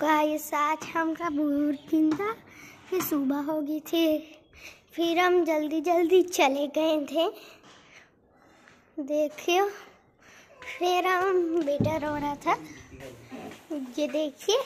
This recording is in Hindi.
हेलो गाइस आज दिन था फिर सुबह हो गई थी फिर हम जल्दी जल्दी चले गए थे देखियो फिर हम बेटा रो रहा था ये देखिए